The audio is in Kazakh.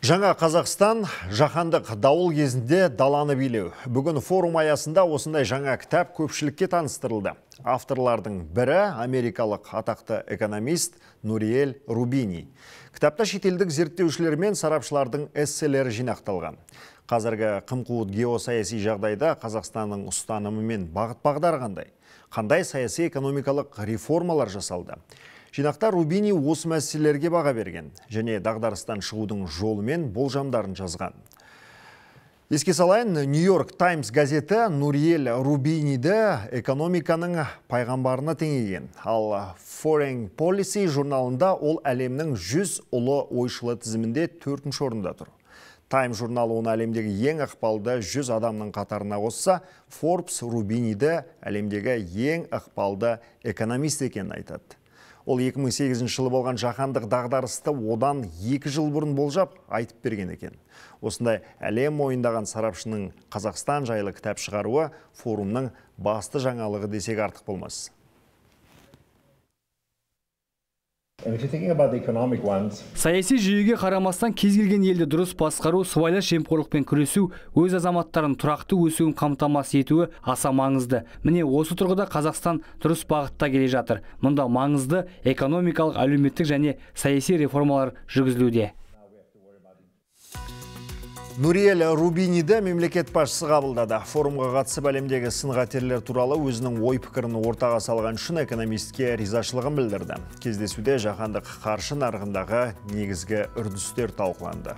Жаңа Қазақстан жаһандық дауыл кезінде даланы билеу. Бүгін форум аясында осындай жаңа кітап көпшілікке таныстырылды. Авторлардың бірі америкалық атақты экономист Нуриэль Рубини. Кітапта шетелдік зерттеушілер мен сарапшылардың эсселері жинақталған. Қазіргі қымқуыт геосаяси жағдайда Қазақстанның ұстанымы мен бағыт бағдар қандай? Қандай саяси экономикалық реформалар жасалды? Жинақта Рубини осы мәселелерге баға берген және дағдарыстан шығудың жолы мен болжамдарын жазған. Еске салайын, Нью-Йорк Таймс газеті Нуриел Рубиниді экономиканың пайғамбарына теңеген. Ал Foreign Policy журналында ол әлемнің 100 ұлы ойшылы тізімінде төртінші орында тұр. Тайм журналы оны әлемдегі ең ықпалды 100 адамның қатарына қосса, Forbes Рубиниді әлемдегі ең ықпалды экономист екенін айтады. Ол 2008 жылы болған жаһандық дағдарысты одан 2 жыл бұрын болжап айтып берген екен. Осындай әлем ойындаған сарапшының Қазақстан жайлы кітап шығаруы форумның басты жаңалығы десек артық болмас. саяси жүйеге қарамастан кез келген елді дұрыс басқару сыбайлас жемқорлықпен күресу өз азаматтарын тұрақты өсуін қамтамасыз етуі аса маңызды міне осы тұрғыда қазақстан дұрыс бағытта келе жатыр мұнда маңызды экономикалық әлеуметтік және саяси реформалар жүргізілуде Нуриэль Рубиниді мемлекет басшысы қабылдады. Форумға қатысып әлемдегі сынғатерлер туралы өзінің ой пікірін ортаға салған үшін экономистке ризашылығын білдірді. Кездесуде жаһандық қаржы нарығындағы негізгі үрдістер талқыланды.